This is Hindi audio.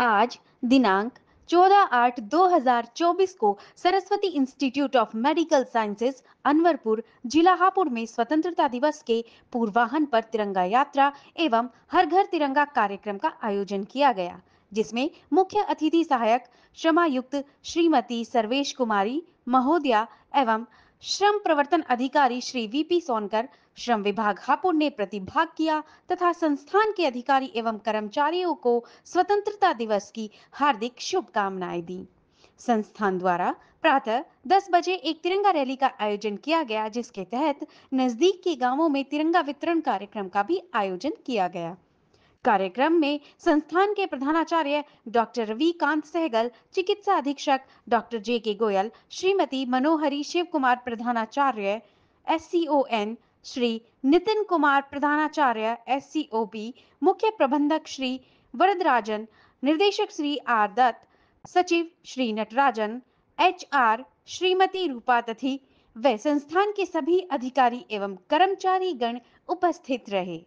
आज दिनांक 14 आठ 2024 को Saraswati institute of medical sciences Anwarpur जिला हापुड़ में स्वतंत्रता दिवस के पूर्वाहन पर तिरंगा यात्रा एवं हर घर तिरंगा कार्यक्रम का आयोजन किया गया जिसमें मुख्य अतिथि सहायक श्रमायुक्त श्रीमती सर्वेश कुमारी महोदया एवं श्रम प्रवर्तन अधिकारी श्री वीपी सोनकर श्रम विभाग हापुड़ ने प्रतिभाग किया तथा संस्थान के अधिकारी एवं कर्मचारियों को स्वतंत्रता दिवस की हार्दिक शुभकामनाएं दी संस्थान द्वारा प्रातः 10 बजे एक तिरंगा रैली का आयोजन किया गया जिसके तहत नजदीक के गांवों में तिरंगा वितरण कार्यक्रम का भी आयोजन किया गया कार्यक्रम में संस्थान के प्रधानाचार्य डॉक्टर रवि कांत सहगल चिकित्सा अधीक्षक डॉक्टर जे के गोयल श्रीमती मनोहरी शिव कुमार प्रधानाचार्य S C O N Shri Nitin Kumar प्रधानाचार्य एस सी ओ मुख्य प्रबंधक श्री वरदराजन निर्देशक श्री आर दत्त सचिव श्री नटराजन एच आर श्रीमती रूपा तथी व संस्थान के सभी अधिकारी एवं कर्मचारी गण उपस्थित रहे